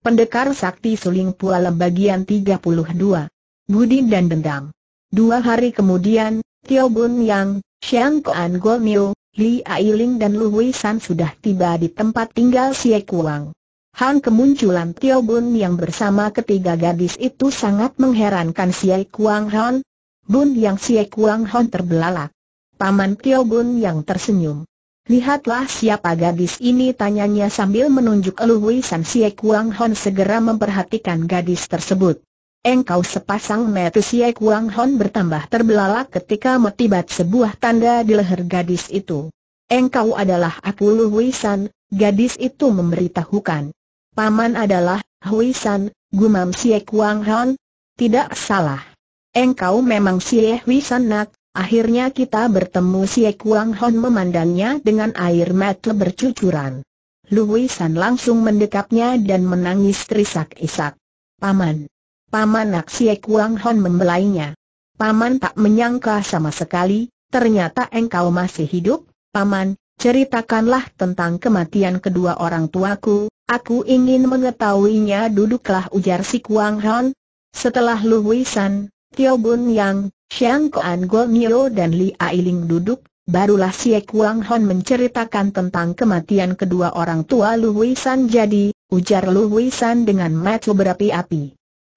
Pendekar Sakti Suling Pualem bagian 32. Budi dan Dendam. Dua hari kemudian, Tio Bun Yang, Xiang Koan Go Miu, Li Ailing dan Lu Wei San sudah tiba di tempat tinggal Xie Kuang. Han kemunculan Tio Bun yang bersama ketiga gadis itu sangat mengherankan Xie Kuang Han. Bun Yang Xie Kuang Han terbelalak. Paman Tio Bun yang tersenyum. Lihatlah siapa gadis ini tanyanya sambil menunjuk Luhui San Sie Kuang Hon segera memperhatikan gadis tersebut. Engkau sepasang metu Sie Kuang Hon bertambah terbelalak ketika metibat sebuah tanda di leher gadis itu. Engkau adalah aku Luhui San, gadis itu memberitahukan. Paman adalah Hui San, gumam Sie Kuang Hon. Tidak salah. Engkau memang Sie Hui San nak, Akhirnya kita bertemu si Kuang Hon memandangnya dengan air mata bercucuran. Lu San langsung mendekapnya dan menangis terisak-isak. Paman. Paman nak Si Kuang Hon membelainya. Paman tak menyangka sama sekali, ternyata engkau masih hidup, Paman, ceritakanlah tentang kematian kedua orang tuaku, aku ingin mengetahuinya duduklah ujar si Kuang Hon. Setelah Lu Luwisan, Tio Bun Yang, Xiang Kuan Golnio dan Li Ailing duduk, barulah Xie Kuang Hon menceritakan tentang kematian kedua orang tua Lu San jadi, ujar Lu San dengan matu berapi-api.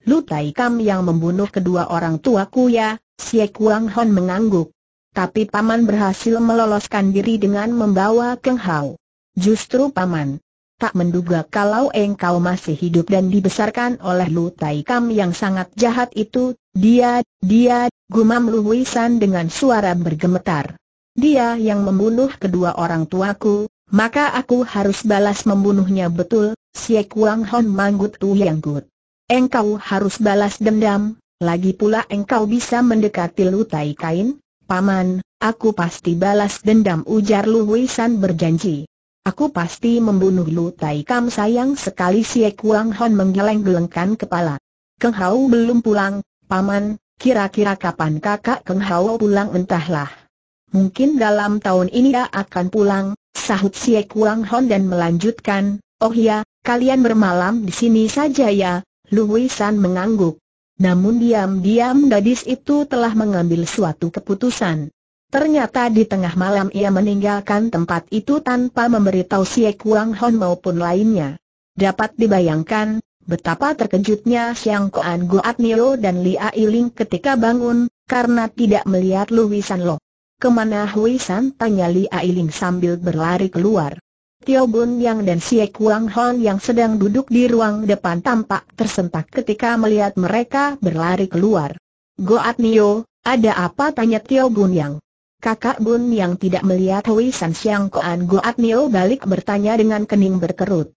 Lu Tai Kam yang membunuh kedua orang tua ku ya, Xie Kuang Hon mengangguk. Tapi Paman berhasil meloloskan diri dengan membawa Keng Hao. Justru Paman, tak menduga kalau engkau masih hidup dan dibesarkan oleh Lu Tai Kam yang sangat jahat itu, dia, dia, gumam Luwisan dengan suara bergemetar. Dia yang membunuh kedua orang tuaku, maka aku harus balas membunuhnya betul, Siek Wang Hon Manggut Tu Yang Gut. Engkau harus balas dendam, lagi pula engkau bisa mendekati Tai Kain, Paman, aku pasti balas dendam ujar Lu Wisan berjanji. Aku pasti membunuh Tai Kam sayang sekali Siek Wang Hon menggeleng-gelengkan kepala. Keng Hau belum pulang, Paman, kira-kira kapan kakak Keng Hao pulang entahlah. Mungkin dalam tahun ini dia akan pulang, sahut Sye Kuang Hon dan melanjutkan, Oh ya, kalian bermalam di sini saja ya, Lui San mengangguk. Namun diam-diam gadis itu telah mengambil suatu keputusan. Ternyata di tengah malam ia meninggalkan tempat itu tanpa memberitahu si Kuang Hon maupun lainnya. Dapat dibayangkan, Betapa terkejutnya Siang Koan Goat Nio dan Lia Iling ketika bangun, karena tidak melihat Luisan Lo. Kemana Huisan? tanya Lia Iling sambil berlari keluar. Tio Bun Yang dan Sie Kuang Hon yang sedang duduk di ruang depan tampak tersentak ketika melihat mereka berlari keluar. Goat Nio, ada apa? tanya Tio Bun Yang. Kakak Bun Yang tidak melihat Huisan Siang Koan Goat Nio balik bertanya dengan kening berkerut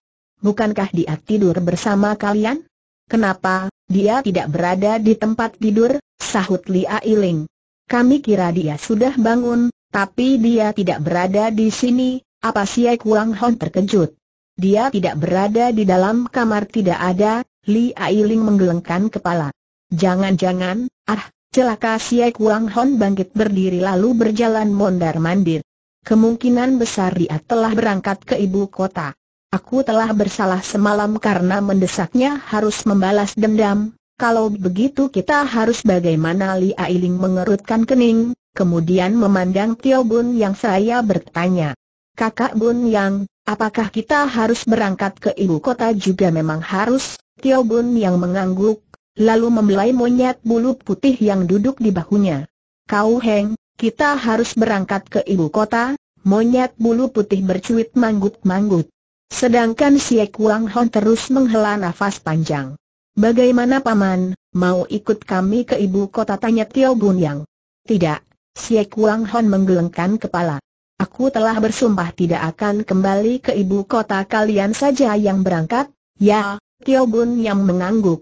bukankah dia tidur bersama kalian? Kenapa, dia tidak berada di tempat tidur, sahut Li Ailing. Kami kira dia sudah bangun, tapi dia tidak berada di sini, apa si Kuang Hon terkejut? Dia tidak berada di dalam kamar tidak ada, Li Ailing menggelengkan kepala. Jangan-jangan, ah, celaka si Kuang Hon bangkit berdiri lalu berjalan mondar-mandir. Kemungkinan besar dia telah berangkat ke ibu kota. Aku telah bersalah semalam karena mendesaknya harus membalas dendam. Kalau begitu kita harus bagaimana Li Ailing mengerutkan kening, kemudian memandang Tio Bun yang saya bertanya. Kakak Bun yang, apakah kita harus berangkat ke ibu kota juga memang harus? Tio Bun yang mengangguk, lalu membelai monyet bulu putih yang duduk di bahunya. Kau Heng, kita harus berangkat ke ibu kota, monyet bulu putih bercuit manggut-manggut. Sedangkan Siek Wang Hon terus menghela nafas panjang. Bagaimana paman, mau ikut kami ke ibu kota tanya Tio Bun Yang? Tidak, Siek Wang Hon menggelengkan kepala. Aku telah bersumpah tidak akan kembali ke ibu kota kalian saja yang berangkat, ya, Tio Bun Yang mengangguk.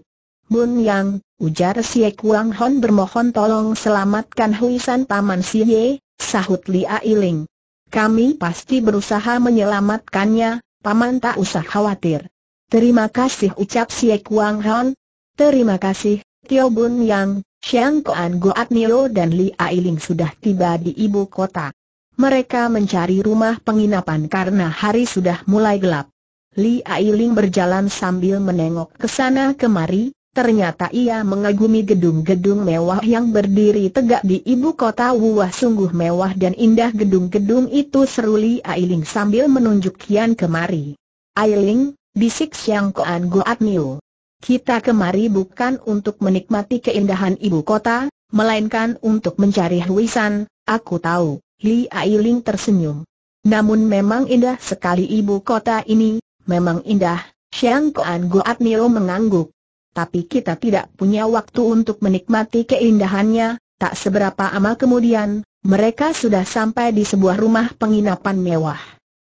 Bun Yang, ujar Siek Wang Hon bermohon tolong selamatkan Huisan Paman Siye, sahut Lia Iling. Kami pasti berusaha menyelamatkannya, Paman tak usah khawatir. Terima kasih ucap Siek Wang Hon. Terima kasih, Tio Bun Yang, Xiang Koan Goat Nio dan Li Ailing sudah tiba di ibu kota. Mereka mencari rumah penginapan karena hari sudah mulai gelap. Li Ailing berjalan sambil menengok ke sana kemari, Ternyata ia mengagumi gedung-gedung mewah yang berdiri tegak di ibu kota Wuah sungguh mewah dan indah gedung-gedung itu Seruli Ailing sambil menunjuk Kian kemari. Ailing, bisik Siang Koan Goat Niu. Kita kemari bukan untuk menikmati keindahan ibu kota, melainkan untuk mencari Huisan, aku tahu, Li Ailing tersenyum. Namun memang indah sekali ibu kota ini, memang indah, Siang Koan Goat Niu mengangguk tapi kita tidak punya waktu untuk menikmati keindahannya, tak seberapa amal kemudian, mereka sudah sampai di sebuah rumah penginapan mewah.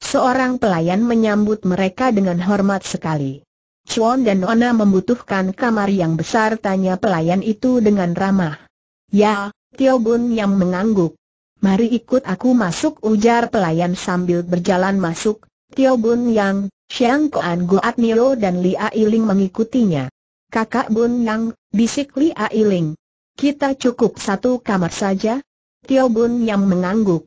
Seorang pelayan menyambut mereka dengan hormat sekali. Chuan dan Nona membutuhkan kamar yang besar tanya pelayan itu dengan ramah. Ya, Tio Bun yang mengangguk. Mari ikut aku masuk ujar pelayan sambil berjalan masuk, Tio Bun Yang, Xiang Koan Goat Nio dan Li Ailing mengikutinya kakak Bun Yang, bisik Li Ailing. Kita cukup satu kamar saja? Tio Bun Yang mengangguk.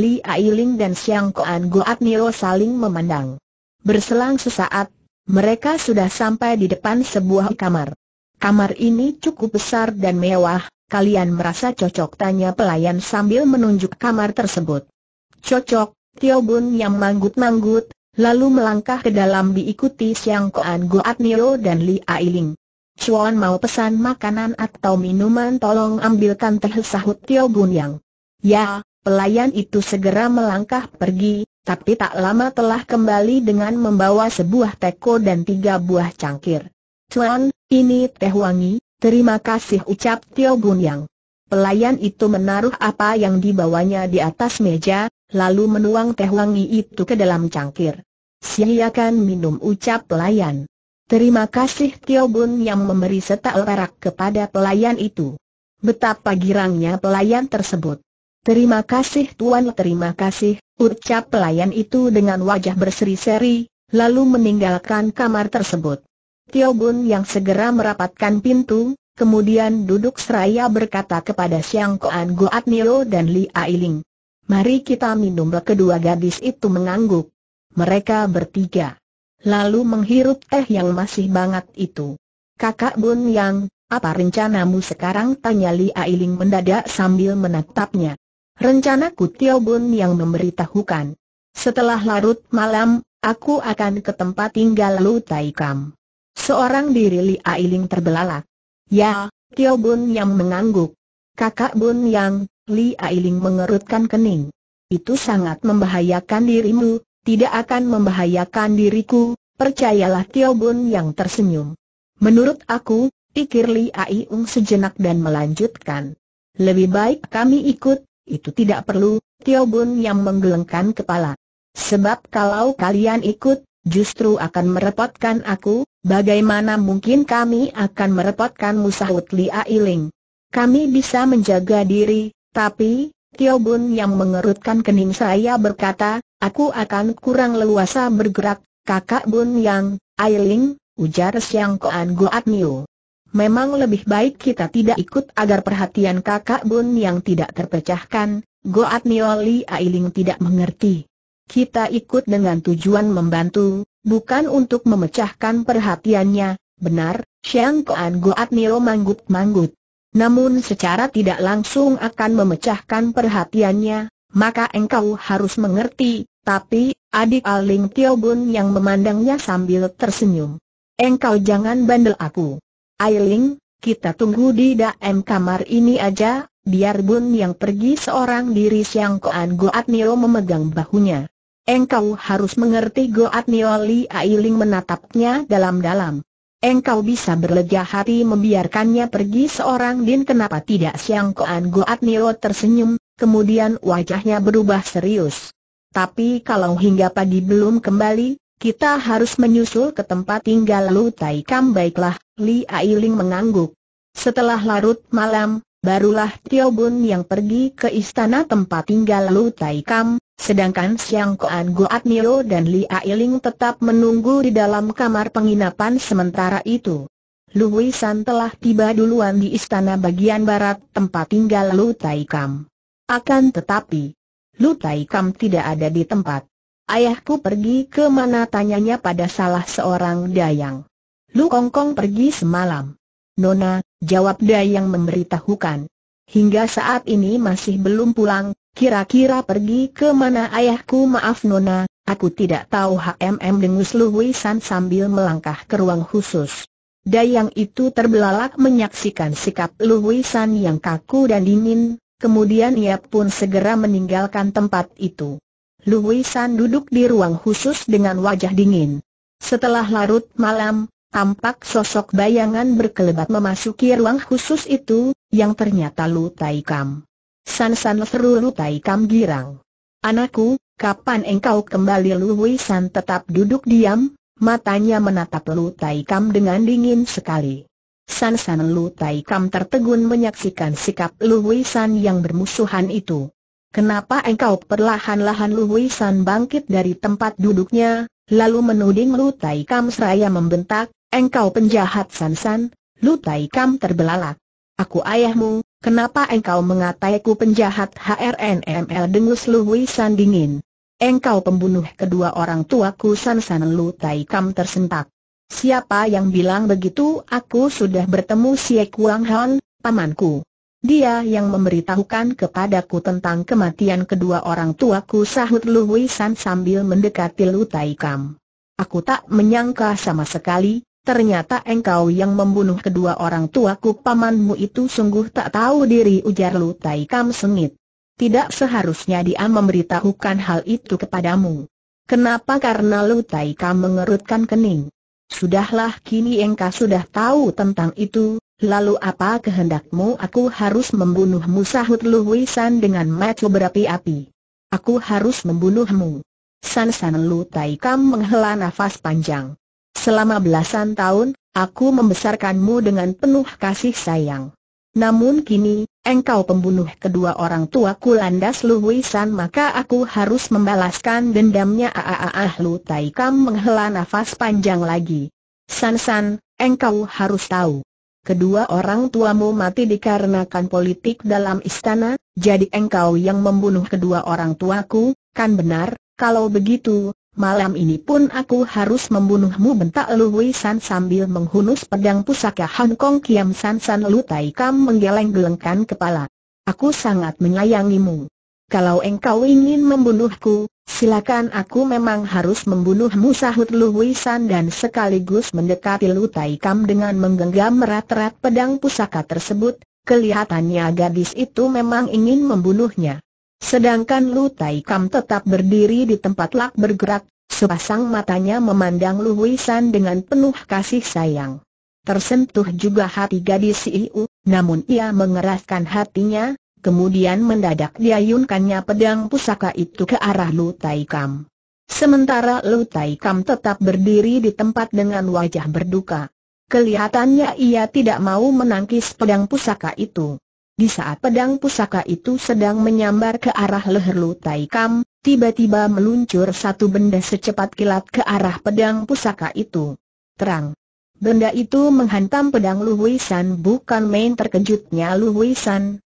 Li Ailing dan Siang Koan Goat Nio saling memandang. Berselang sesaat, mereka sudah sampai di depan sebuah kamar. Kamar ini cukup besar dan mewah, kalian merasa cocok tanya pelayan sambil menunjuk kamar tersebut. Cocok, Tio Bun yang manggut-manggut, lalu melangkah ke dalam diikuti Siang Koan Goat Nio dan Li Ailing. Chuan mau pesan makanan atau minuman tolong ambilkan teh sahut Tio Bun Yang. Ya, pelayan itu segera melangkah pergi, tapi tak lama telah kembali dengan membawa sebuah teko dan tiga buah cangkir. Chuan, ini teh wangi, terima kasih ucap Tio Bun Yang. Pelayan itu menaruh apa yang dibawanya di atas meja, lalu menuang teh wangi itu ke dalam cangkir. Siakan minum ucap pelayan. Terima kasih Tio Bun yang memberi setak perak kepada pelayan itu. Betapa girangnya pelayan tersebut. Terima kasih Tuan terima kasih, ucap pelayan itu dengan wajah berseri-seri, lalu meninggalkan kamar tersebut. Tio Bun yang segera merapatkan pintu, kemudian duduk seraya berkata kepada Siang Koan Goat Nio dan Li Ailing. Mari kita minum kedua gadis itu mengangguk. Mereka bertiga lalu menghirup teh yang masih banget itu. Kakak Bun Yang, apa rencanamu sekarang? Tanya Li Ailing mendadak sambil menatapnya. Rencanaku Tio Bun Yang memberitahukan. Setelah larut malam, aku akan ke tempat tinggal Lu Tai Kam. Seorang diri Li Ailing terbelalak. Ya, Tio Bun Yang mengangguk. Kakak Bun Yang, Li Ailing mengerutkan kening. Itu sangat membahayakan dirimu, tidak akan membahayakan diriku, percayalah Tio Bun yang tersenyum. Menurut aku, pikir Li Ai Ung sejenak dan melanjutkan. Lebih baik kami ikut, itu tidak perlu, Tio Bun yang menggelengkan kepala. Sebab kalau kalian ikut, justru akan merepotkan aku, bagaimana mungkin kami akan merepotkan sahut Li Ai Ling. Kami bisa menjaga diri, tapi, Tio Bun yang mengerutkan kening saya berkata, Aku akan kurang leluasa bergerak, kakak Bun Yang, Ailing, ujar Siang Koan Goat Niu. Memang lebih baik kita tidak ikut agar perhatian kakak Bun Yang tidak terpecahkan, Goat Niu Li Ailing tidak mengerti. Kita ikut dengan tujuan membantu, bukan untuk memecahkan perhatiannya, benar, Siang Koan Goat Niu manggut-manggut. Namun secara tidak langsung akan memecahkan perhatiannya, maka engkau harus mengerti, tapi, adik Aling Tio Bun yang memandangnya sambil tersenyum. Engkau jangan bandel aku. Ailing, kita tunggu di dalam kamar ini aja, biar Bun yang pergi seorang diri Siang Koan Goat Nio memegang bahunya. Engkau harus mengerti Goat Nio Li Ailing menatapnya dalam-dalam. Engkau bisa berlega hati membiarkannya pergi seorang din kenapa tidak Siang Koan Goat Nio tersenyum, kemudian wajahnya berubah serius. Tapi kalau hingga pagi belum kembali, kita harus menyusul ke tempat tinggal Lu Tai Kam baiklah, Li Ailing mengangguk. Setelah larut malam, barulah Tio Bun yang pergi ke istana tempat tinggal Lu Tai Kam, sedangkan Siang Koan Goat Nio dan Li Ailing tetap menunggu di dalam kamar penginapan sementara itu. Lu Luwisan telah tiba duluan di istana bagian barat tempat tinggal Lu Tai Kam. Akan tetapi, Lu Tai Kam tidak ada di tempat. Ayahku pergi ke mana tanyanya pada salah seorang dayang. Lu kongkong Kong pergi semalam. Nona, jawab dayang memberitahukan. Hingga saat ini masih belum pulang, kira-kira pergi ke mana ayahku maaf Nona, aku tidak tahu HMM dengus Lu San sambil melangkah ke ruang khusus. Dayang itu terbelalak menyaksikan sikap Lu San yang kaku dan dingin, kemudian ia pun segera meninggalkan tempat itu. Luwisan duduk di ruang khusus dengan wajah dingin. Setelah larut malam, tampak sosok bayangan berkelebat memasuki ruang khusus itu, yang ternyata Lu Tai Kam. San San seru Lu Tai Kam girang. Anakku, kapan engkau kembali Luwisan tetap duduk diam, matanya menatap Lu Tai Kam dengan dingin sekali. San San Lu Tai Kam tertegun menyaksikan sikap Lu Wei San yang bermusuhan itu. Kenapa engkau perlahan-lahan Lu Wei San bangkit dari tempat duduknya, lalu menuding Lu Tai Kam seraya membentak, engkau penjahat San San, Lu Tai Kam terbelalak. Aku ayahmu, kenapa engkau mengataiku penjahat HRNML dengus Lu Wei San dingin. Engkau pembunuh kedua orang tuaku San San Lu Tai Kam tersentak. Siapa yang bilang begitu? Aku sudah bertemu si Kuang Han, pamanku. Dia yang memberitahukan kepadaku tentang kematian kedua orang tuaku sahut Lu San sambil mendekati Lu Tai Kam. Aku tak menyangka sama sekali, ternyata engkau yang membunuh kedua orang tuaku pamanmu itu sungguh tak tahu diri ujar Lu Tai Kam sengit. Tidak seharusnya dia memberitahukan hal itu kepadamu. Kenapa? Karena Lu Tai Kam mengerutkan kening. Sudahlah kini engkau sudah tahu tentang itu, lalu apa kehendakmu aku harus membunuhmu sahut Lu dengan mata berapi-api. Aku harus membunuhmu. San San Lu Tai menghela nafas panjang. Selama belasan tahun, aku membesarkanmu dengan penuh kasih sayang. Namun kini, engkau pembunuh kedua orang tuaku landas Lu maka aku harus membalaskan dendamnya Aaah Lu Tai menghela nafas panjang lagi. San San, engkau harus tahu. Kedua orang tuamu mati dikarenakan politik dalam istana, jadi engkau yang membunuh kedua orang tuaku, kan benar? Kalau begitu, malam ini pun aku harus membunuhmu bentak Lu Wei San sambil menghunus pedang pusaka Hong Kong Kiam San San Lu Tai Kam menggeleng-gelengkan kepala. Aku sangat menyayangimu. Kalau engkau ingin membunuhku, silakan aku memang harus membunuhmu sahut Lu Wei San dan sekaligus mendekati Lu Tai Kam dengan menggenggam erat-erat pedang pusaka tersebut, kelihatannya gadis itu memang ingin membunuhnya. Sedangkan Lu Tai Kam tetap berdiri di tempat lak bergerak, sepasang matanya memandang Lu dengan penuh kasih sayang. Tersentuh juga hati gadis Iu, namun ia mengeraskan hatinya, kemudian mendadak diayunkannya pedang pusaka itu ke arah Lu Tai Kam. Sementara Lu Tai Kam tetap berdiri di tempat dengan wajah berduka. Kelihatannya ia tidak mau menangkis pedang pusaka itu. Di saat pedang pusaka itu sedang menyambar ke arah leher Lu Tai Kam, tiba-tiba meluncur satu benda secepat kilat ke arah pedang pusaka itu. Terang. Benda itu menghantam pedang Lu bukan main terkejutnya Lu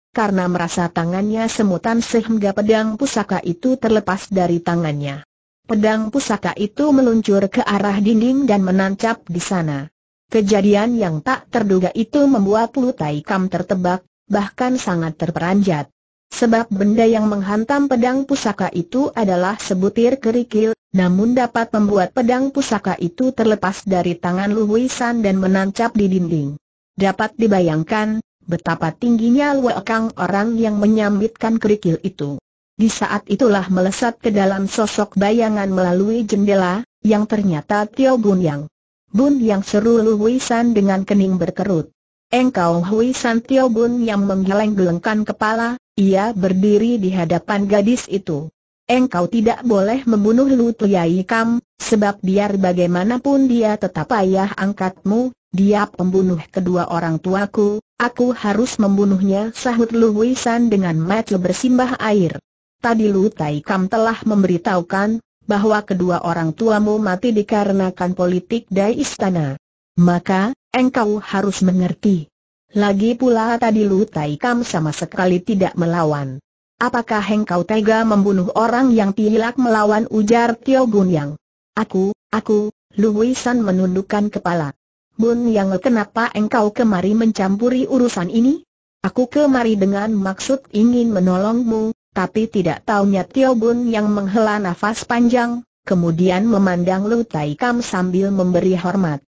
karena merasa tangannya semutan sehingga pedang pusaka itu terlepas dari tangannya. Pedang pusaka itu meluncur ke arah dinding dan menancap di sana. Kejadian yang tak terduga itu membuat Lu Tai Kam tertebak, bahkan sangat terperanjat. Sebab benda yang menghantam pedang pusaka itu adalah sebutir kerikil, namun dapat membuat pedang pusaka itu terlepas dari tangan Luwisan dan menancap di dinding. Dapat dibayangkan, betapa tingginya Luekang orang yang menyambitkan kerikil itu. Di saat itulah melesat ke dalam sosok bayangan melalui jendela, yang ternyata Tio Bun Yang. Bun Yang seru Luwisan dengan kening berkerut. Engkau Hui San Tio Bun yang menggeleng-gelengkan kepala, ia berdiri di hadapan gadis itu. Engkau tidak boleh membunuh Lu Tuyai Kam, sebab biar bagaimanapun dia tetap ayah angkatmu, dia pembunuh kedua orang tuaku, aku harus membunuhnya sahut Lu Hui San dengan mata bersimbah air. Tadi Lu Tai Kam telah memberitahukan, bahwa kedua orang tuamu mati dikarenakan politik dari istana. Maka, engkau harus mengerti. Lagi pula tadi Lu Tai Kam sama sekali tidak melawan. Apakah engkau tega membunuh orang yang tidak melawan ujar Tio Bun Yang? Aku, aku, Lu Wisan menundukkan kepala. Bun Yang kenapa engkau kemari mencampuri urusan ini? Aku kemari dengan maksud ingin menolongmu, tapi tidak taunya Tio Bun Yang menghela nafas panjang, kemudian memandang Lu Tai Kam sambil memberi hormat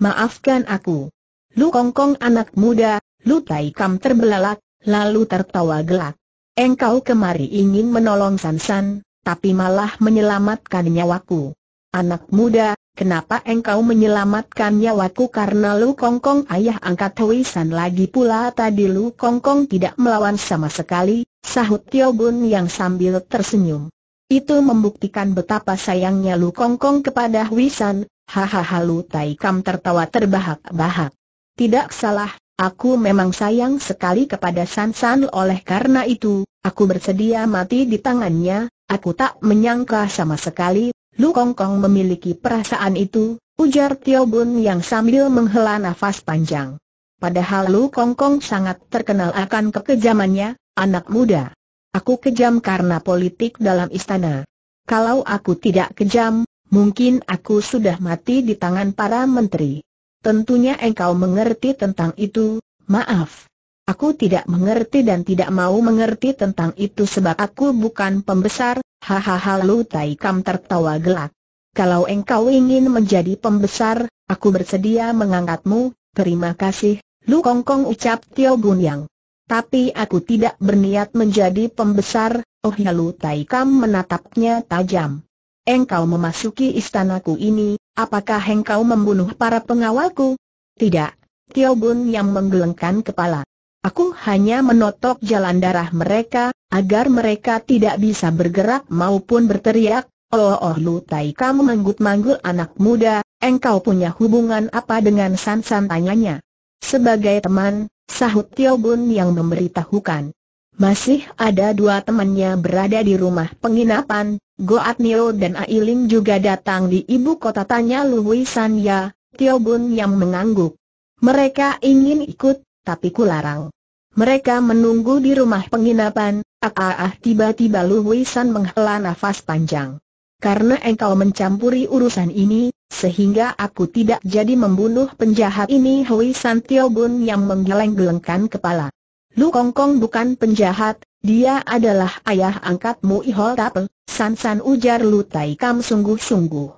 maafkan aku. Lu kongkong anak muda, lu tai kam terbelalak, lalu tertawa gelak. Engkau kemari ingin menolong Sansan, tapi malah menyelamatkan nyawaku. Anak muda, kenapa engkau menyelamatkan nyawaku karena Lu Kongkong ayah angkat Wisan lagi pula tadi Lu Kongkong tidak melawan sama sekali, sahut Tio Bun yang sambil tersenyum. Itu membuktikan betapa sayangnya Lu Kongkong kepada Wisan, Hahaha Lu Tai Kam tertawa terbahak-bahak. Tidak salah, aku memang sayang sekali kepada San San oleh karena itu, aku bersedia mati di tangannya, aku tak menyangka sama sekali, Lu Kong Kong memiliki perasaan itu, ujar Tio Bun yang sambil menghela nafas panjang. Padahal Lu Kong Kong sangat terkenal akan kekejamannya, anak muda. Aku kejam karena politik dalam istana. Kalau aku tidak kejam, mungkin aku sudah mati di tangan para menteri. Tentunya engkau mengerti tentang itu, maaf. Aku tidak mengerti dan tidak mau mengerti tentang itu sebab aku bukan pembesar, hahaha Lu Taikam tertawa gelak. Kalau engkau ingin menjadi pembesar, aku bersedia mengangkatmu, terima kasih, Lu Kong Kong ucap Tio Bun Yang. Tapi aku tidak berniat menjadi pembesar, oh ya Lu Tai menatapnya tajam engkau memasuki istanaku ini, apakah engkau membunuh para pengawalku? Tidak. Tio Bun yang menggelengkan kepala. Aku hanya menotok jalan darah mereka, agar mereka tidak bisa bergerak maupun berteriak, Oh oh Lu Tai kamu manggut manggul anak muda, engkau punya hubungan apa dengan San San tanyanya? Sebagai teman, sahut Tio Bun yang memberitahukan. Masih ada dua temannya berada di rumah penginapan, Goat Nio dan Ailing juga datang di ibu kota tanya San ya, Tio Bun yang mengangguk. Mereka ingin ikut, tapi kularang. Mereka menunggu di rumah penginapan, ah ah, ah tiba-tiba Luhui San menghela nafas panjang. Karena engkau mencampuri urusan ini, sehingga aku tidak jadi membunuh penjahat ini Hui San Tio Bun yang menggeleng-gelengkan kepala. Lu Kongkong bukan penjahat, dia adalah ayah angkatmu Ihol Tape, San San ujar Lu Tai Kam sungguh-sungguh.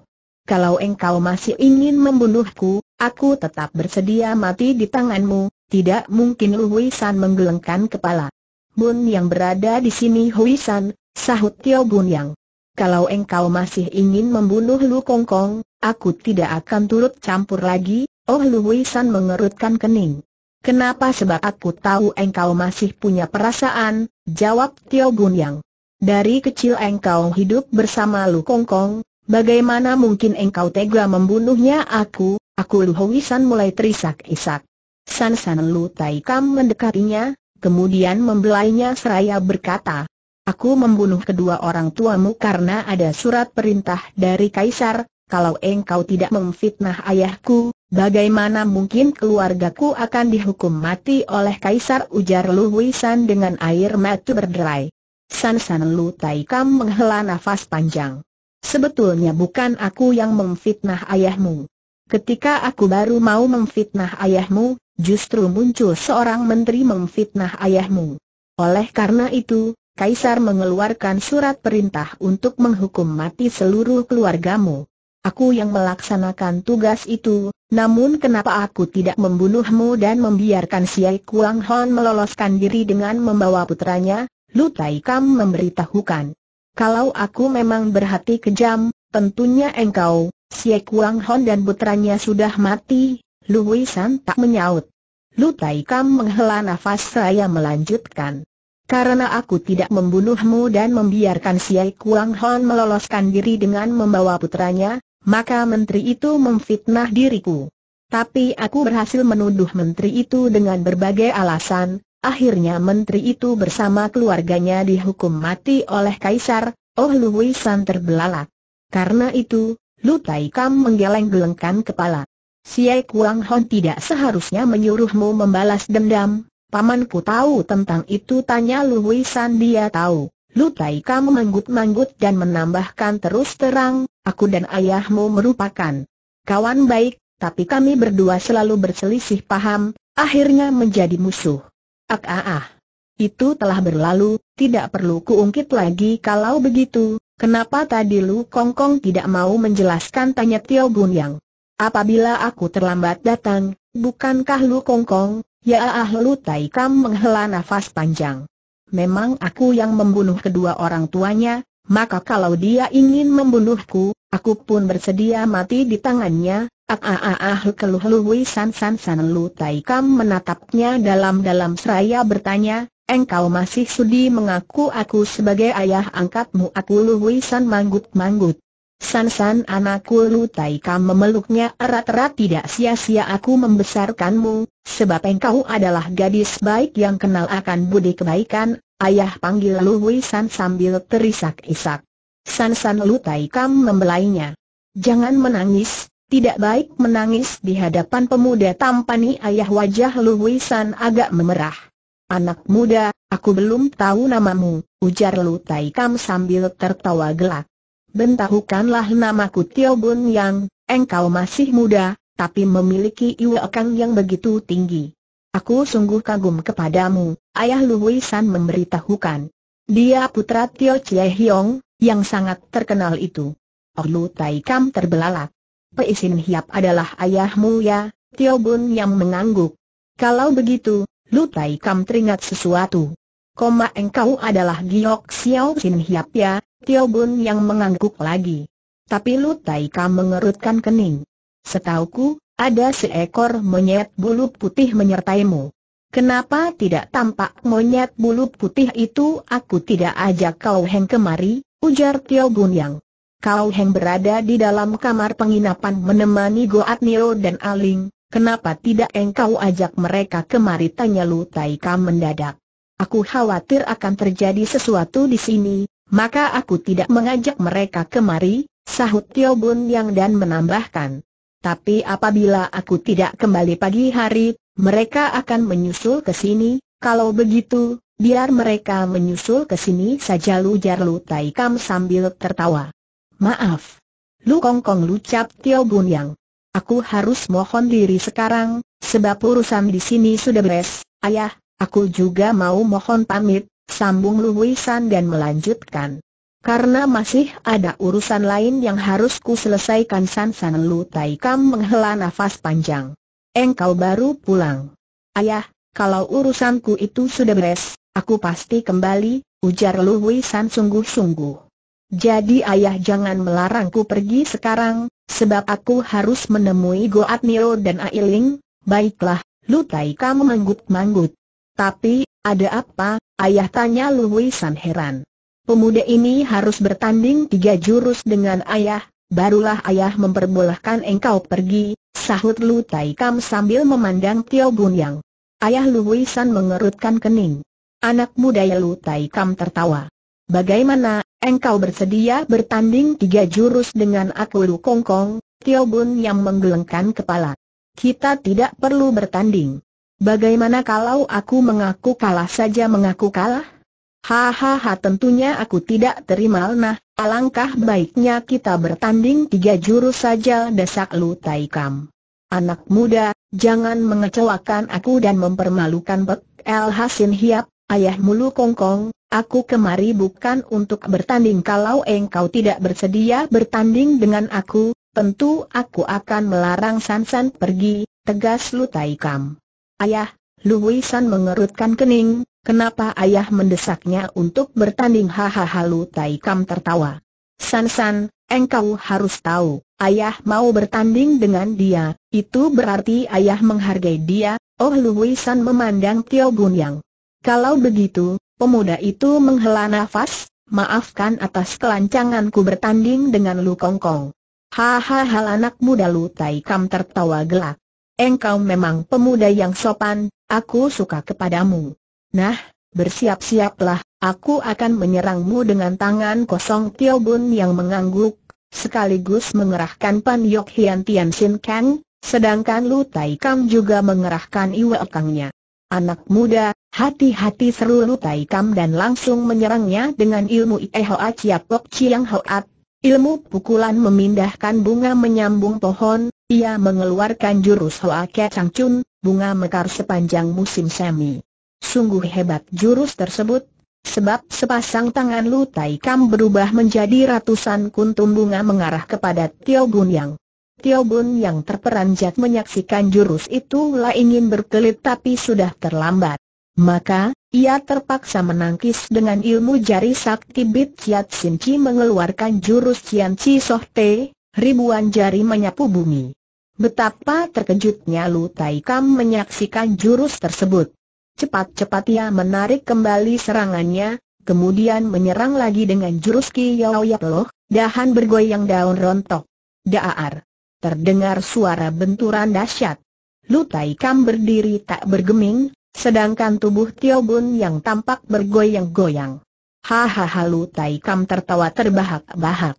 Kalau engkau masih ingin membunuhku, aku tetap bersedia mati di tanganmu, tidak mungkin Lu Hui San menggelengkan kepala. Bun yang berada di sini Hui San, sahut Tio Bun yang. Kalau engkau masih ingin membunuh Lu Kongkong, aku tidak akan turut campur lagi, oh Lu Hui San mengerutkan kening. Kenapa sebab aku tahu engkau masih punya perasaan, jawab Tio Gun Yang. Dari kecil engkau hidup bersama Lu Kong Kong, bagaimana mungkin engkau tega membunuhnya aku, aku Lu San mulai terisak-isak. San San Lu Tai Kam mendekatinya, kemudian membelainya seraya berkata, Aku membunuh kedua orang tuamu karena ada surat perintah dari Kaisar, kalau engkau tidak memfitnah ayahku, Bagaimana mungkin keluargaku akan dihukum mati oleh Kaisar ujar Lu Huishan dengan air mata berderai. San San Lu Tai Kam menghela nafas panjang. Sebetulnya bukan aku yang memfitnah ayahmu. Ketika aku baru mau memfitnah ayahmu, justru muncul seorang menteri memfitnah ayahmu. Oleh karena itu, Kaisar mengeluarkan surat perintah untuk menghukum mati seluruh keluargamu. Aku yang melaksanakan tugas itu, namun kenapa aku tidak membunuhmu dan membiarkan Ai Kuang Hon meloloskan diri dengan membawa putranya? Lu Tai Kam memberitahukan. Kalau aku memang berhati kejam, tentunya engkau, Ai Kuang Hon dan putranya sudah mati, Lu San tak menyaut. Lu Tai Kam menghela nafas saya melanjutkan. Karena aku tidak membunuhmu dan membiarkan Ai Kuang Hon meloloskan diri dengan membawa putranya, maka menteri itu memfitnah diriku. Tapi aku berhasil menuduh menteri itu dengan berbagai alasan, akhirnya menteri itu bersama keluarganya dihukum mati oleh Kaisar, Oh Lui San terbelalak. Karena itu, Lu Tai menggeleng-gelengkan kepala. Siai Kuang Hon tidak seharusnya menyuruhmu membalas dendam, pamanku tahu tentang itu tanya Lu San dia tahu. Lutai kamu manggut-manggut dan menambahkan terus terang, aku dan ayahmu merupakan kawan baik, tapi kami berdua selalu berselisih paham, akhirnya menjadi musuh. Ak ah, ah ah. Itu telah berlalu, tidak perlu kuungkit lagi kalau begitu, kenapa tadi Lu kongkong Kong tidak mau menjelaskan tanya Tio Bun Yang. Apabila aku terlambat datang, bukankah Lu kongkong? Kong, ya ah, ah Lu Tai Kam menghela nafas panjang memang aku yang membunuh kedua orang tuanya, maka kalau dia ingin membunuhku, aku pun bersedia mati di tangannya. Ah ah ah keluh luhui san san san lu Taikam menatapnya dalam-dalam seraya bertanya, engkau masih sudi mengaku aku sebagai ayah angkatmu aku luhui san manggut manggut. San San, anakku Kam memeluknya erat-erat tidak sia-sia aku membesarkanmu, sebab engkau adalah gadis baik yang kenal akan budi kebaikan, ayah panggil Lu San sambil terisak-isak. San San, Lutai Kam membelainya. Jangan menangis, tidak baik menangis di hadapan pemuda tampani ayah wajah Lu San agak memerah. Anak muda, aku belum tahu namamu, ujar Lu Kam sambil tertawa gelak bentahukanlah namaku Tio Bun Yang, engkau masih muda, tapi memiliki iwakan yang begitu tinggi. Aku sungguh kagum kepadamu, ayah Luhui San memberitahukan. Dia putra Tio Chie Hiong, yang sangat terkenal itu. Lu Tai Kam terbelalak. Peisin Hiap adalah ayahmu ya, Tio Bun yang mengangguk. Kalau begitu, Lu Tai Kam teringat sesuatu. Koma engkau adalah Giok Xiao Sin Hiap ya, Tio Bun yang mengangguk lagi. Tapi Lu Taika mengerutkan kening. Setauku, ada seekor monyet bulu putih menyertaimu. Kenapa tidak tampak monyet bulu putih itu aku tidak ajak kau Heng kemari, ujar Tio Bun yang. Kau Heng berada di dalam kamar penginapan menemani Goat Niro dan Aling, kenapa tidak engkau ajak mereka kemari tanya Lu Taika mendadak. Aku khawatir akan terjadi sesuatu di sini, maka aku tidak mengajak mereka kemari, sahut Tio Bun Yang dan menambahkan. Tapi apabila aku tidak kembali pagi hari, mereka akan menyusul ke sini, kalau begitu, biar mereka menyusul ke sini saja lujar Lu Tai Kam sambil tertawa. Maaf. Lu Kong Kong lucap Tio Bun Yang. Aku harus mohon diri sekarang, sebab urusan di sini sudah beres, ayah, aku juga mau mohon pamit, sambung Luwisan dan melanjutkan. Karena masih ada urusan lain yang harus ku selesaikan San San Lu Tai menghela nafas panjang. Engkau baru pulang. Ayah, kalau urusanku itu sudah beres, aku pasti kembali, ujar Lu San sungguh-sungguh. Jadi ayah jangan melarangku pergi sekarang, sebab aku harus menemui Goat Nio dan Ailing, baiklah, Lu Tai Kam manggut-manggut. Tapi, ada apa? Ayah tanya Lui San heran. Pemuda ini harus bertanding tiga jurus dengan ayah, barulah ayah memperbolehkan engkau pergi, sahut Lu Tai Kam sambil memandang Tio Bun Yang. Ayah Lui San mengerutkan kening. Anak muda ya, Lu Tai Kam tertawa. Bagaimana, engkau bersedia bertanding tiga jurus dengan aku Lu Kong? Tio Bun Yang menggelengkan kepala. Kita tidak perlu bertanding. Bagaimana kalau aku mengaku kalah saja mengaku kalah? Hahaha tentunya aku tidak terima nah, alangkah baiknya kita bertanding tiga jurus saja desak Lu taikam. Anak muda, jangan mengecewakan aku dan mempermalukan Pek El Hasin Hiap, ayah mulu kongkong, aku kemari bukan untuk bertanding kalau engkau tidak bersedia bertanding dengan aku, tentu aku akan melarang Sansan pergi, tegas Lu taikam. Ayah, Lu San mengerutkan kening, kenapa ayah mendesaknya untuk bertanding hahaha Lu Tai Kam tertawa. San San, engkau harus tahu, ayah mau bertanding dengan dia, itu berarti ayah menghargai dia, oh Lu San memandang Tio Gun Yang. Kalau begitu, pemuda itu menghela nafas, maafkan atas kelancanganku bertanding dengan Lu Kong Kong. Hahaha anak muda Lu Tai Kam tertawa gelak engkau memang pemuda yang sopan, aku suka kepadamu. Nah, bersiap-siaplah, aku akan menyerangmu dengan tangan kosong Tio Bun yang mengangguk, sekaligus mengerahkan Pan Yok Hian Tian Sin Kang, sedangkan Lu Tai Kam juga mengerahkan Iwe Kangnya. Anak muda, hati-hati seru Lu Tai Kam dan langsung menyerangnya dengan ilmu Chia Pok Chiang Hoat, ilmu pukulan memindahkan bunga menyambung pohon, ia mengeluarkan jurus Hoa Ke Chang Chun, bunga mekar sepanjang musim semi. Sungguh hebat jurus tersebut, sebab sepasang tangan Lu Tai Kam berubah menjadi ratusan kuntum bunga mengarah kepada Tio Bun Yang. Tio Bun Yang terperanjat menyaksikan jurus itu lah ingin berkelit tapi sudah terlambat. Maka, ia terpaksa menangkis dengan ilmu jari sakti Bit Chiat Sin Chi mengeluarkan jurus Cian Chi Soh Teh ribuan jari menyapu bumi. Betapa terkejutnya Lu Tai Kam menyaksikan jurus tersebut. Cepat-cepat ia menarik kembali serangannya, kemudian menyerang lagi dengan jurus Yau Yap Loh, dahan bergoyang daun rontok. Daar! Terdengar suara benturan dahsyat. Lu Tai Kam berdiri tak bergeming, sedangkan tubuh Tio Bun yang tampak bergoyang-goyang. Hahaha Lu Tai Kam tertawa terbahak-bahak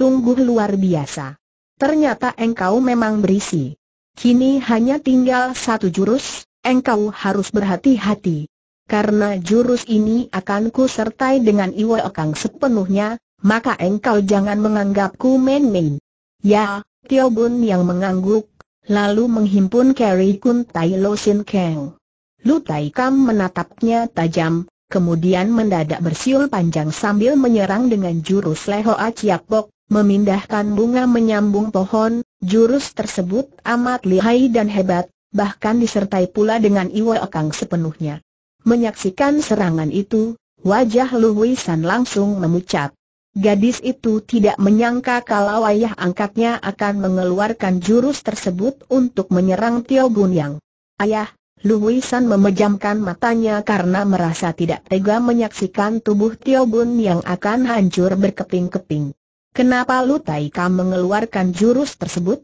sungguh luar biasa. Ternyata engkau memang berisi. Kini hanya tinggal satu jurus, engkau harus berhati-hati. Karena jurus ini akan ku sertai dengan Iwa Kang sepenuhnya, maka engkau jangan menganggapku main-main. Ya, Tio Bun yang mengangguk, lalu menghimpun Kerry Kun Tai Lo Sin Kang. Lu Tai Kam menatapnya tajam, kemudian mendadak bersiul panjang sambil menyerang dengan jurus Leho aciak Bok memindahkan bunga menyambung pohon, jurus tersebut amat lihai dan hebat, bahkan disertai pula dengan iwa Akang sepenuhnya. Menyaksikan serangan itu, wajah Luwisan San langsung memucat. Gadis itu tidak menyangka kalau ayah angkatnya akan mengeluarkan jurus tersebut untuk menyerang Tio Gunyang. Ayah, Luwisan memejamkan matanya karena merasa tidak tega menyaksikan tubuh Tio Gun yang akan hancur berkeping-keping. Kenapa Lu Tai Kam mengeluarkan jurus tersebut?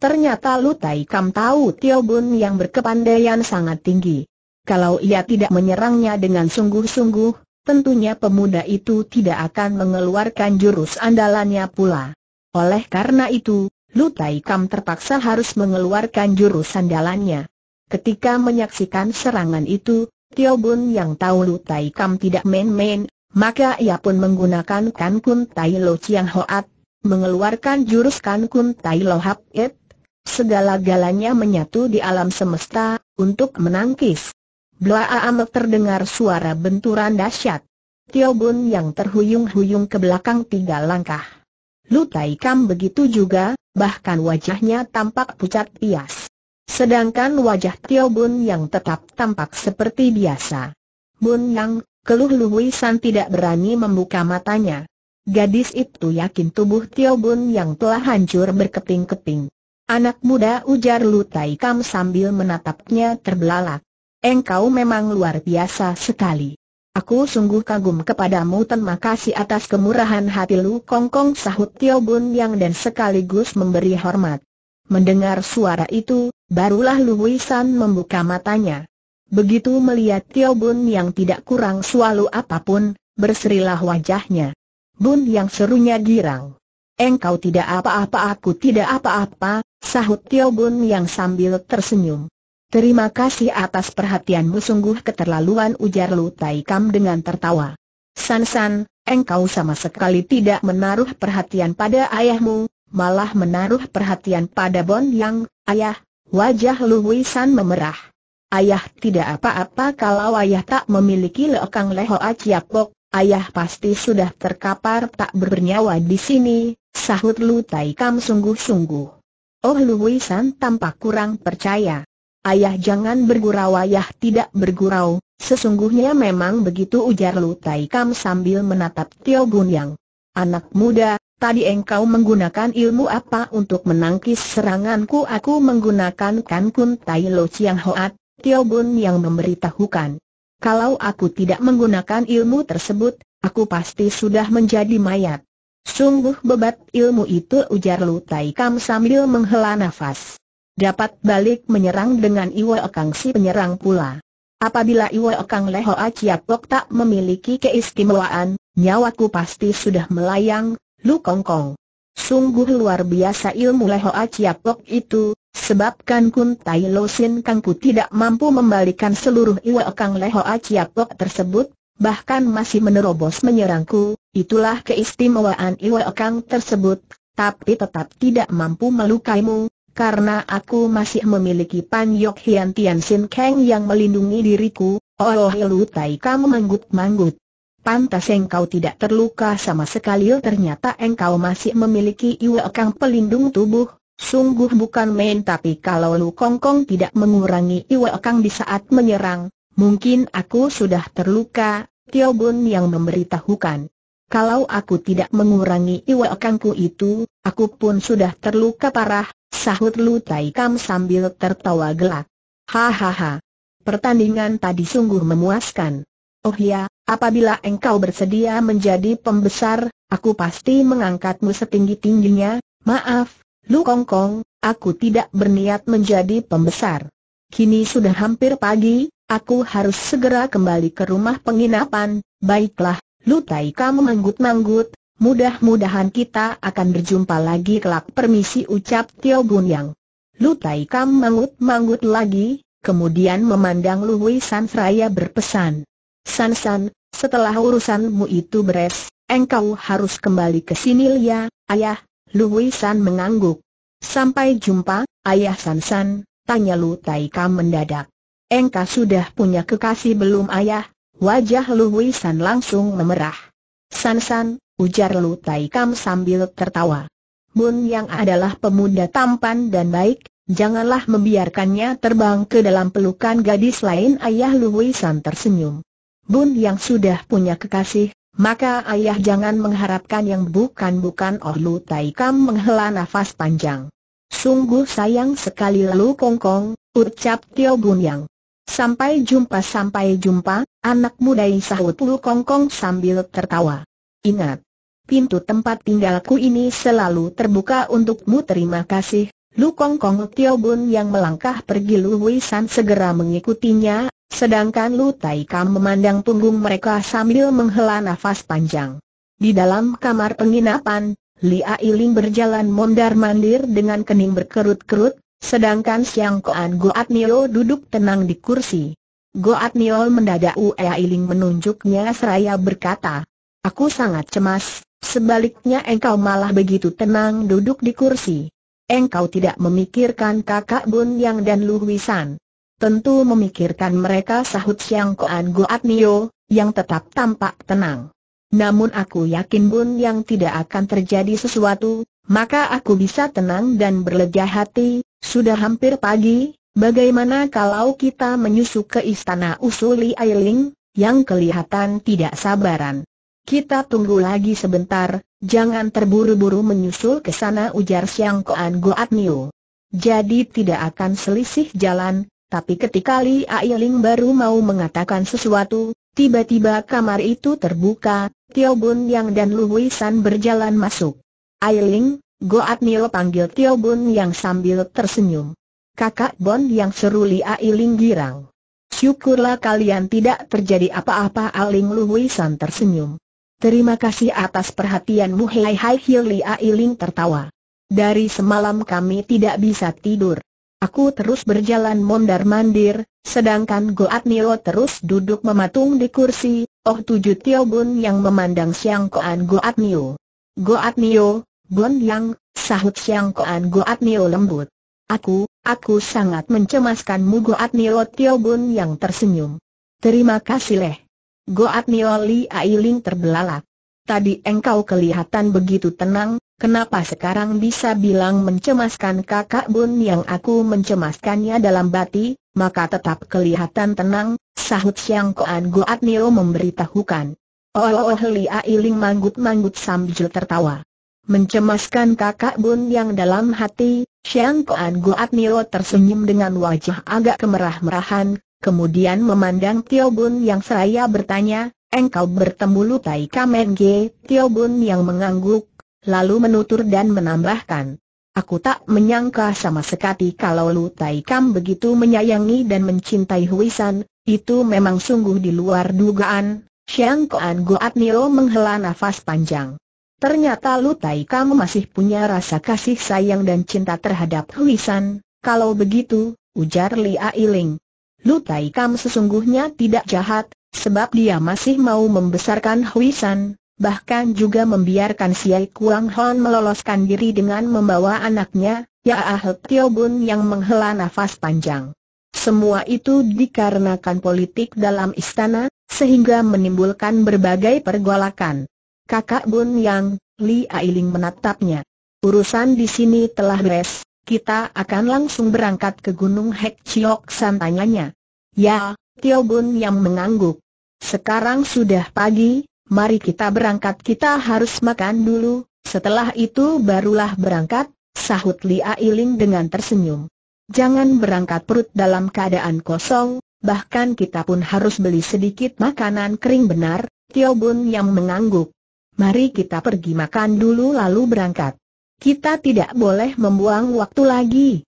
Ternyata Lu Tai Kam tahu Tio Bun yang berkepandaian sangat tinggi. Kalau ia tidak menyerangnya dengan sungguh-sungguh, tentunya pemuda itu tidak akan mengeluarkan jurus andalannya pula. Oleh karena itu, Lu Tai Kam terpaksa harus mengeluarkan jurus andalannya. Ketika menyaksikan serangan itu, Tio Bun yang tahu Lu Tai Kam tidak main-main, maka ia pun menggunakan Kan Kun Tai Lo Chiang Hoat, mengeluarkan jurus Kan Kun Tai Lo Hap It, segala-galanya menyatu di alam semesta, untuk menangkis. Blaa amat terdengar suara benturan dahsyat. Tio Bun yang terhuyung-huyung ke belakang tiga langkah. Lu Tai Kam begitu juga, bahkan wajahnya tampak pucat pias. Sedangkan wajah Tio Bun yang tetap tampak seperti biasa. Bun Yang, keluh San tidak berani membuka matanya. Gadis itu yakin tubuh Tio Bun yang telah hancur berkeping-keping. Anak muda ujar Lutai Kam sambil menatapnya terbelalak. Engkau memang luar biasa sekali. Aku sungguh kagum kepadamu terima kasih atas kemurahan hati Lu Kong Kong sahut Tio Bun Yang dan sekaligus memberi hormat. Mendengar suara itu, barulah Lu San membuka matanya. Begitu melihat Tio Bun yang tidak kurang sualu apapun, berserilah wajahnya. Bun yang serunya girang. Engkau tidak apa-apa aku tidak apa-apa, sahut Tio Bun yang sambil tersenyum. Terima kasih atas perhatianmu sungguh keterlaluan ujar Lu Tai Kam dengan tertawa. San San, engkau sama sekali tidak menaruh perhatian pada ayahmu, malah menaruh perhatian pada Bon Yang, ayah, wajah Lu Wei San memerah. Ayah tidak apa-apa kalau ayah tak memiliki leokang leho aciapok, ayah pasti sudah terkapar tak bernyawa di sini, sahut Lu Tai Kam sungguh-sungguh. Oh Lu Wisan tampak kurang percaya. Ayah jangan bergurau ayah tidak bergurau, sesungguhnya memang begitu ujar Lu Tai Kam sambil menatap Tio Bun Yang. Anak muda, Tadi engkau menggunakan ilmu apa untuk menangkis seranganku? Aku menggunakan kankun tai lo ciang hoat, Tio Bun yang memberitahukan. Kalau aku tidak menggunakan ilmu tersebut, aku pasti sudah menjadi mayat. Sungguh bebat ilmu itu ujar Lu Tai Kam sambil menghela nafas. Dapat balik menyerang dengan Iwa Ekang si penyerang pula. Apabila Iwa Ekang Leho Aciapok tak memiliki keistimewaan, nyawaku pasti sudah melayang, Lu Kongkong. Sungguh luar biasa ilmu leho aciapok itu, sebabkan Kun Tai Lo Sin Kangku tidak mampu membalikan seluruh iwa Kang leho aciapok tersebut, bahkan masih menerobos menyerangku, itulah keistimewaan iwa Kang tersebut, tapi tetap tidak mampu melukaimu, karena aku masih memiliki Pan Yok Hian Tian Sin Kang yang melindungi diriku, oh ilu Tai kamu manggut-manggut. Pantas engkau tidak terluka sama sekali oh, ternyata engkau masih memiliki Iwa Kang pelindung tubuh, sungguh bukan main tapi kalau Lu kongkong tidak mengurangi Iwa Kang di saat menyerang, mungkin aku sudah terluka, Tio Bun yang memberitahukan. Kalau aku tidak mengurangi Iwa Kangku itu, aku pun sudah terluka parah, sahut Lu Tai Kam sambil tertawa gelak. Hahaha. Pertandingan tadi sungguh memuaskan. Oh ya, Apabila engkau bersedia menjadi pembesar, aku pasti mengangkatmu setinggi-tingginya. Maaf, Lu Kong Kong, aku tidak berniat menjadi pembesar. Kini sudah hampir pagi, aku harus segera kembali ke rumah penginapan. Baiklah, Lu Tai kamu manggut-manggut, mudah-mudahan kita akan berjumpa lagi kelak permisi ucap Tio Gun Yang. Lu Tai kamu manggut-manggut lagi, kemudian memandang Lu Wei San Fraya berpesan. San-san, setelah urusanmu itu beres, engkau harus kembali ke sini Lia, ayah, Luwisan San mengangguk. Sampai jumpa, ayah San-san, tanya Lu Taika mendadak. Engkau sudah punya kekasih belum ayah? Wajah Luwisan San langsung memerah. San-san, ujar Lu Taika sambil tertawa. Bun yang adalah pemuda tampan dan baik, janganlah membiarkannya terbang ke dalam pelukan gadis lain ayah Luwisan San tersenyum. Bun yang sudah punya kekasih, maka ayah jangan mengharapkan yang bukan-bukan Oh Lu Tai menghela nafas panjang. Sungguh sayang sekali Lu Kong Kong, ucap Tio Bun Yang. Sampai jumpa sampai jumpa, anak muda sahut Lu Kong Kong sambil tertawa. Ingat, pintu tempat tinggalku ini selalu terbuka untukmu terima kasih. Lu Kong Kong Tio Bun yang melangkah pergi Lu Wisan segera mengikutinya Sedangkan Lu Tai Kam memandang punggung mereka sambil menghela nafas panjang. Di dalam kamar penginapan, Li Ailing berjalan mondar-mandir dengan kening berkerut-kerut, sedangkan Siang Koan Goat Nio duduk tenang di kursi. Goat Nio mendadak uai Ailing menunjuknya seraya berkata, Aku sangat cemas, sebaliknya engkau malah begitu tenang duduk di kursi. Engkau tidak memikirkan kakak Bun Yang dan Lu Wisan. Tentu memikirkan mereka sahut Siang Koan Goat Nio, yang tetap tampak tenang. Namun aku yakin Bun yang tidak akan terjadi sesuatu, maka aku bisa tenang dan berlega hati, sudah hampir pagi, bagaimana kalau kita menyusup ke istana Usuli Ailing, yang kelihatan tidak sabaran. Kita tunggu lagi sebentar, jangan terburu-buru menyusul ke sana ujar Siang Koan Goat Nio. Jadi tidak akan selisih jalan, tapi ketika Li Ailing baru mau mengatakan sesuatu, tiba-tiba kamar itu terbuka, Tio Bun Yang dan Lu San berjalan masuk. Ailing, Goat Nil panggil Tio Bun Yang sambil tersenyum. Kakak Bon Yang seru Li Ailing girang. Syukurlah kalian tidak terjadi apa-apa Ailing Lu San tersenyum. Terima kasih atas perhatianmu Hei Hai Li Ailing tertawa. Dari semalam kami tidak bisa tidur. Aku terus berjalan mondar-mandir, sedangkan Goat Nio terus duduk mematung di kursi, Oh Tujuh Tio Bun yang memandang Siang Koan Goat Nio. Goat Nio, Bun Yang, sahut Siang Koan Goat Nio lembut. Aku, aku sangat mencemaskanmu Goat Nio Tio Bun yang tersenyum. Terima kasih leh. Goat Nio Li Ailing terbelalak. Tadi engkau kelihatan begitu tenang, Kenapa sekarang bisa bilang mencemaskan kakak Bun yang aku mencemaskannya dalam bati, maka tetap kelihatan tenang, sahut Siang Koan Goat Nio memberitahukan. Oh, oh, oh Lia Iling manggut-manggut sambil tertawa. Mencemaskan kakak Bun yang dalam hati, Siang Koan Goat Nio tersenyum dengan wajah agak kemerah-merahan, kemudian memandang Tio Bun yang seraya bertanya, engkau bertemu Lutai Kamen ge, Tio Bun yang mengangguk, lalu menutur dan menambahkan. Aku tak menyangka sama sekali kalau Lu Tai Kam begitu menyayangi dan mencintai Huisan, itu memang sungguh di luar dugaan. Xiang Koan Goat Nio menghela nafas panjang. Ternyata Lu Tai Kam masih punya rasa kasih sayang dan cinta terhadap Huisan. Kalau begitu, ujar Li Ailing. Lu Tai Kam sesungguhnya tidak jahat, sebab dia masih mau membesarkan Huisan, bahkan juga membiarkan Siai Kuang Hon meloloskan diri dengan membawa anaknya, ya Yaah Tio Bun yang menghela nafas panjang. Semua itu dikarenakan politik dalam istana, sehingga menimbulkan berbagai pergolakan. Kakak Bun Yang, Li Ailing menatapnya. Urusan di sini telah beres, kita akan langsung berangkat ke Gunung Hek Chiok San Ya, Tio Bun Yang mengangguk. Sekarang sudah pagi, mari kita berangkat kita harus makan dulu, setelah itu barulah berangkat, sahut Li Ailing dengan tersenyum. Jangan berangkat perut dalam keadaan kosong, bahkan kita pun harus beli sedikit makanan kering benar, Tio Bun yang mengangguk. Mari kita pergi makan dulu lalu berangkat. Kita tidak boleh membuang waktu lagi.